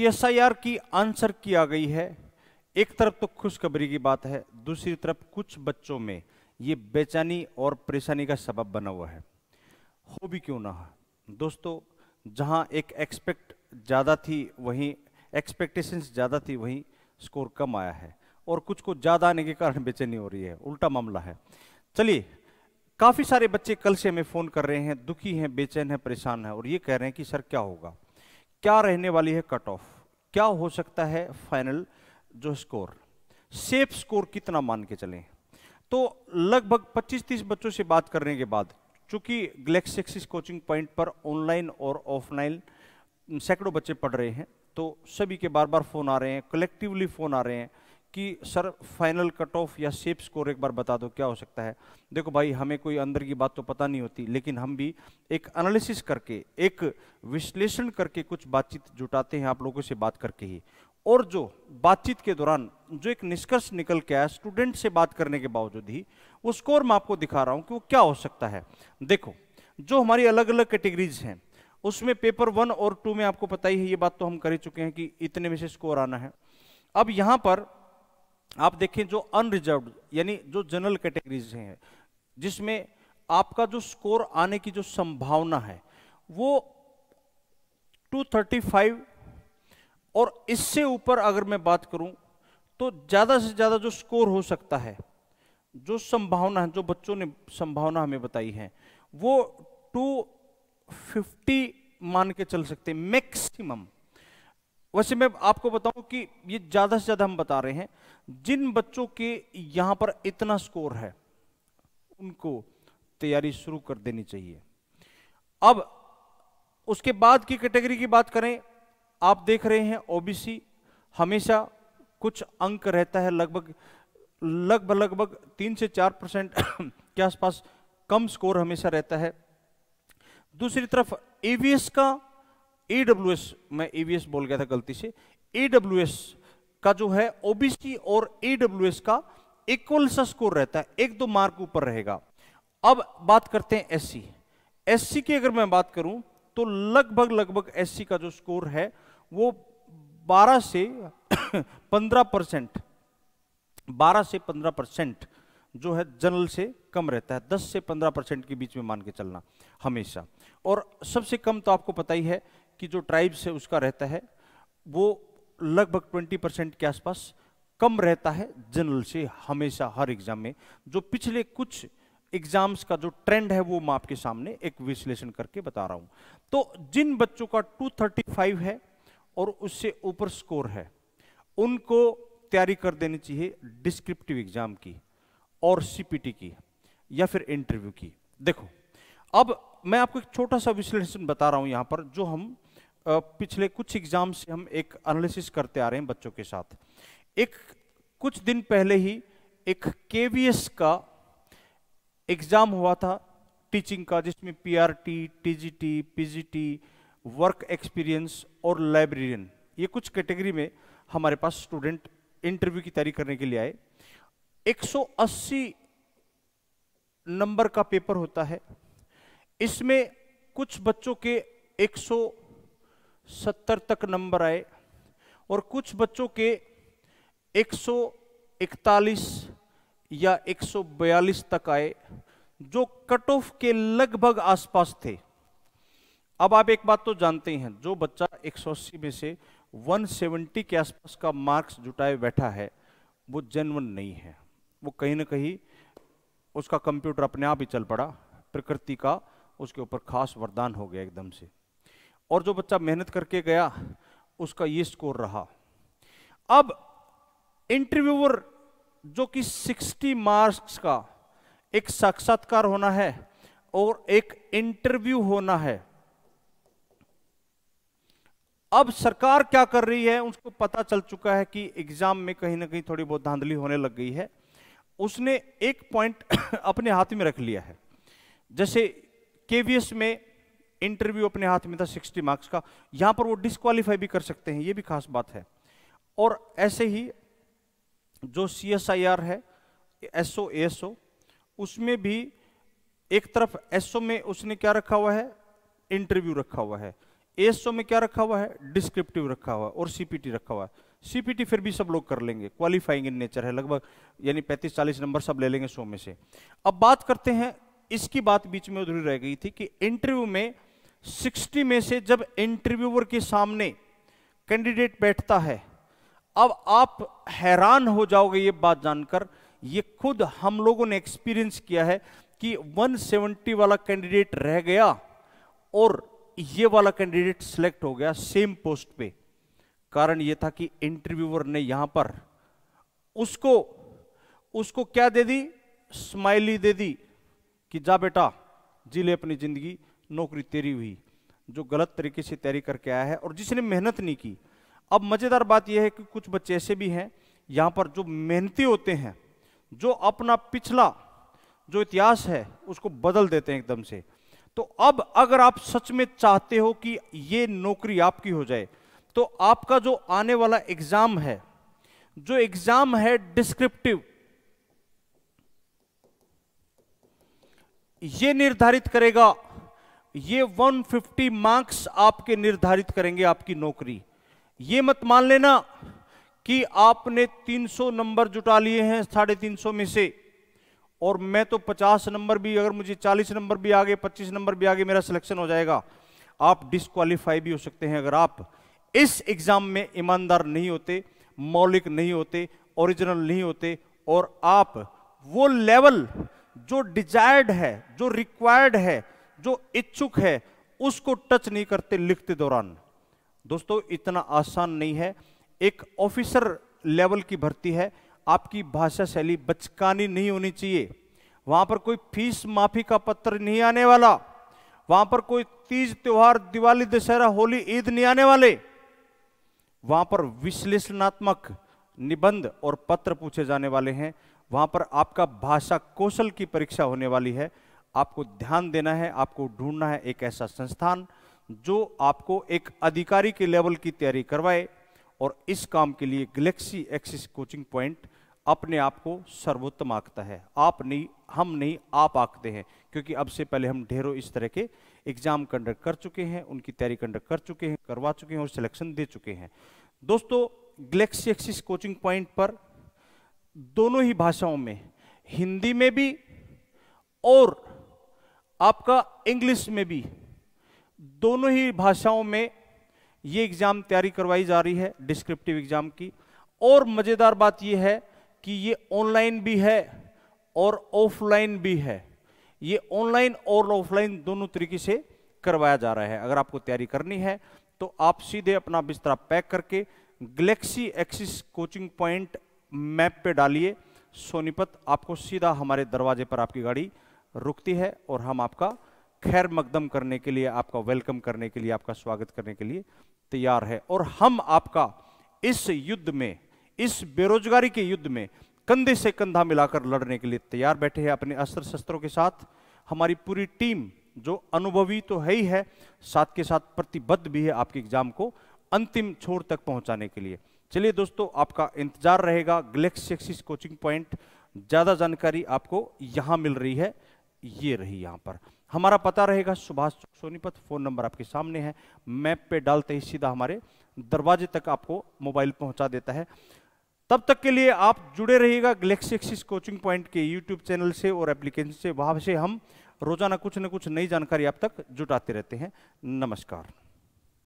CSIR की answer किया गई है एक तरफ तो खुशखबरी की बात है दूसरी तरफ कुछ बच्चों में ये बेचैनी और परेशानी का सबब बना हुआ है हो भी क्यों ना दोस्तों जहां एक एक्सपेक्ट ज़्यादा थी वहीं एक्सपेक्टेशंस ज़्यादा थी वहीं स्कोर कम आया है और कुछ को ज़्यादा आने के कारण बेचैनी हो रही है उल्टा मामला है चलिए काफ़ी सारे बच्चे कल से हमें फ़ोन कर रहे हैं दुखी हैं बेचैन हैं परेशान हैं और ये कह रहे हैं कि सर क्या होगा क्या रहने वाली है कट ऑफ क्या हो सकता है फाइनल जो स्कोर सेफ स्कोर कितना मान के चले तो लगभग 25-30 बच्चों से बात करने के बाद चूंकि ग्लेक्सेक्सिस कोचिंग पॉइंट पर ऑनलाइन और ऑफलाइन सैकड़ों बच्चे पढ़ रहे हैं तो सभी के बार बार फोन आ रहे हैं कलेक्टिवली फोन आ रहे हैं कि सर फाइनल कट ऑफ या सेप स्कोर एक बार बता दो क्या हो सकता है देखो भाई हमें कोई अंदर की बात तो पता नहीं होती लेकिन हम भी एक एनालिसिस करके एक विश्लेषण करके कुछ बातचीत जुटाते हैं आप लोगों से बात करके ही और जो बातचीत के दौरान जो एक निष्कर्ष निकल के आया स्टूडेंट से बात करने के बावजूद ही वो स्कोर मैं आपको दिखा रहा हूँ कि वो क्या हो सकता है देखो जो हमारी अलग अलग कैटेगरीज हैं उसमें पेपर वन और टू में आपको पता ही है ये बात तो हम कर ही चुके हैं कि इतने में से स्कोर आना है अब यहाँ पर आप देखें जो अनरिजर्व यानी जो जनरल कैटेगरीज हैं जिसमें आपका जो स्कोर आने की जो संभावना है वो 235 और इससे ऊपर अगर मैं बात करूं तो ज़्यादा से ज़्यादा जो स्कोर हो सकता है जो संभावना है जो बच्चों ने संभावना हमें बताई है वो 250 मान के चल सकते मैक्सिमम वैसे मैं आपको बताऊं कि ये ज़्यादा से ज़्यादा हम बता रहे हैं जिन बच्चों के यहाँ पर इतना स्कोर है उनको तैयारी शुरू कर देनी चाहिए अब उसके बाद की कैटेगरी की बात करें आप देख रहे हैं ओबीसी हमेशा कुछ अंक रहता है लगभग लगभग लगभग तीन से चार परसेंट के आसपास कम स्कोर हमेशा रहता है दूसरी तरफ एवीएस का ई एस मैं ईवीएस बोल गया था गलती से ई एस का जो है ओबीसी और ई एस का इक्वल सा स्कोर रहता है एक दो मार्क ऊपर रहेगा अब बात करते हैं एससी एससी की अगर मैं बात करूं तो लगभग लगभग एससी का जो स्कोर है वो 12 से 15 परसेंट बारह से 15 परसेंट जो है जनरल से कम रहता है 10 से 15 परसेंट के बीच में मान के चलना हमेशा और सबसे कम तो आपको पता ही है कि जो ट्राइब्स है उसका रहता है वो लगभग 20 परसेंट के आसपास कम रहता है जनरल से हमेशा हर एग्जाम में जो पिछले कुछ एग्जाम्स का जो ट्रेंड है वो मैं आपके सामने एक विश्लेषण करके बता रहा हूं तो जिन बच्चों का 235 है और उससे ऊपर स्कोर है उनको तैयारी कर देनी चाहिए डिस्क्रिप्टिव एग्जाम की और सीपीटी की या फिर इंटरव्यू की देखो अब मैं आपको एक छोटा सा विश्लेषण बता रहा हूं यहां पर जो हम पिछले कुछ एग्जाम से हम एक एनालिसिस करते आ रहे हैं बच्चों के साथ एक कुछ दिन पहले ही एक के का एग्जाम हुआ था टीचिंग का जिसमें PRT, TGT, PGT, work experience और लाइब्रेरियन ये कुछ कैटेगरी में हमारे पास स्टूडेंट इंटरव्यू की तैयारी करने के लिए आए 180 नंबर का पेपर होता है इसमें कुछ बच्चों के सत्तर तक नंबर आए और कुछ बच्चों के 141 या 142 तक आए जो कट ऑफ के लगभग आसपास थे अब आप एक बात तो जानते हैं जो बच्चा 180 में से 170 के आसपास का मार्क्स जुटाए बैठा है वो जेनवन नहीं है वो कहीं ना कहीं उसका कंप्यूटर अपने आप ही चल पड़ा प्रकृति का उसके ऊपर खास वरदान हो गया एकदम से और जो बच्चा मेहनत करके गया उसका ये स्कोर रहा अब इंटरव्यूअर जो कि 60 मार्क्स का एक साक्षात्कार होना है और एक इंटरव्यू होना है अब सरकार क्या कर रही है उसको पता चल चुका है कि एग्जाम में कहीं ना कहीं थोड़ी बहुत धांधली होने लग गई है उसने एक पॉइंट अपने हाथ में रख लिया है जैसे केवीएस में इंटरव्यू अपने हाथ में था 60 मार्क्स का यहां पर वो डिस्कालीफाई भी कर सकते हैं ये भी खास बात है और ऐसे ही जो सी एस आई आर है एस ओ एस ओ उसमें भी एक तरफ एस ओ में उसने क्या रखा हुआ है इंटरव्यू रखा हुआ है एस ओ में क्या रखा हुआ है डिस्क्रिप्टिव रखा हुआ है और सीपीटी रखा हुआ है सीपीटी फिर भी सब लोग कर लेंगे क्वालिफाइंग इन नेचर है लगभग यानी 35-40 नंबर सब ले लेंगे सो में से अब बात करते हैं इसकी बात बीच में उधरी रह गई थी कि इंटरव्यू में 60 में से जब इंटरव्यूअर के सामने कैंडिडेट बैठता है अब आप हैरान हो जाओगे ये बात जानकर ये खुद हम लोगों ने एक्सपीरियंस किया है कि 170 वाला कैंडिडेट रह गया और ये वाला कैंडिडेट सिलेक्ट हो गया सेम पोस्ट पे कारण ये था कि इंटरव्यूअर ने यहां पर उसको उसको क्या दे दी स्माइली दे दी कि जा बेटा जी ले अपनी जिंदगी नौकरी तेरी हुई जो गलत तरीके से तैयारी करके आया है और जिसने मेहनत नहीं की अब मज़ेदार बात यह है कि कुछ बच्चे ऐसे भी हैं यहाँ पर जो मेहनती होते हैं जो अपना पिछला जो इतिहास है उसको बदल देते हैं एकदम से तो अब अगर आप सच में चाहते हो कि ये नौकरी आपकी हो जाए तो आपका जो आने वाला एग्जाम है जो एग्जाम है डिस्क्रिप्टिव ये निर्धारित करेगा ये 150 मार्क्स आपके निर्धारित करेंगे आपकी नौकरी ये मत मान लेना कि आपने 300 नंबर जुटा लिए हैं साढ़े तीन में से और मैं तो 50 नंबर भी अगर मुझे 40 नंबर भी आगे 25 नंबर भी आगे मेरा सिलेक्शन हो जाएगा आप डिसक्वालीफाई भी हो सकते हैं अगर आप इस एग्जाम में ईमानदार नहीं होते मौलिक नहीं होते ओरिजिनल नहीं होते और आप वो लेवल जो डिजायर्ड है जो रिक्वायर्ड है जो इच्छुक है उसको टच नहीं करते लिखते दौरान दोस्तों इतना आसान नहीं है एक ऑफिसर लेवल की भर्ती है आपकी भाषा शैली बचकानी नहीं होनी चाहिए वहां पर कोई फीस माफी का पत्र नहीं आने वाला वहां पर कोई तीज त्योहार दिवाली दशहरा होली ईद नहीं आने वाले वहां पर विश्लेषणात्मक निबंध और पत्र पूछे जाने वाले हैं वहां पर आपका भाषा कौशल की परीक्षा होने वाली है आपको ध्यान देना है आपको ढूंढना है एक ऐसा संस्थान जो आपको एक अधिकारी के लेवल की तैयारी करवाए और इस काम के लिए गलेक्सी एक्सिस कोचिंग पॉइंट अपने आप को सर्वोत्तम आंकता है आप नहीं हम नहीं आप आंकते हैं क्योंकि अब से पहले हम ढेरों इस तरह के एग्जाम कंडक्ट कर चुके हैं उनकी तैयारी कंडक्ट कर चुके हैं करवा चुके हैं और सिलेक्शन दे चुके हैं दोस्तों गलेक्सी एक्सिस कोचिंग पॉइंट पर दोनों ही भाषाओं में हिंदी में भी और आपका इंग्लिश में भी दोनों ही भाषाओं में ये एग्ज़ाम तैयारी करवाई जा रही है डिस्क्रिप्टिव एग्ज़ाम की और मज़ेदार बात यह है कि ये ऑनलाइन भी है और ऑफलाइन भी है ये ऑनलाइन और ऑफलाइन दोनों तरीके से करवाया जा रहा है अगर आपको तैयारी करनी है तो आप सीधे अपना बिस्तरा पैक करके Galaxy Axis coaching point map पे डालिए सोनीपत आपको सीधा हमारे दरवाजे पर आपकी गाड़ी रुकती है और हम आपका खैर मकदम करने के लिए आपका वेलकम करने के लिए आपका स्वागत करने के लिए तैयार है और हम आपका इस युद्ध में इस बेरोजगारी के युद्ध में कंधे से कंधा मिलाकर लड़ने के लिए तैयार बैठे हैं अपने अस्त्र शस्त्रों के साथ हमारी पूरी टीम जो अनुभवी तो है ही है साथ के साथ प्रतिबद्ध भी है आपके एग्जाम को अंतिम छोर तक पहुंचाने के लिए चलिए दोस्तों आपका इंतजार रहेगा ग्लेक्सी कोचिंग पॉइंट ज़्यादा जानकारी आपको यहां मिल रही है ये रही यहाँ पर हमारा पता रहेगा सुभाष सोनीपत फ़ोन नंबर आपके सामने है मैप पे डालते ही सीधा हमारे दरवाजे तक आपको मोबाइल पहुंचा देता है तब तक के लिए आप जुड़े रहिएगा गलेक्सी एक्सिस कोचिंग पॉइंट के यूट्यूब चैनल से और एप्लीकेशन से वहां से हम रोजाना कुछ न कुछ नई जानकारी आप तक जुटाते रहते हैं नमस्कार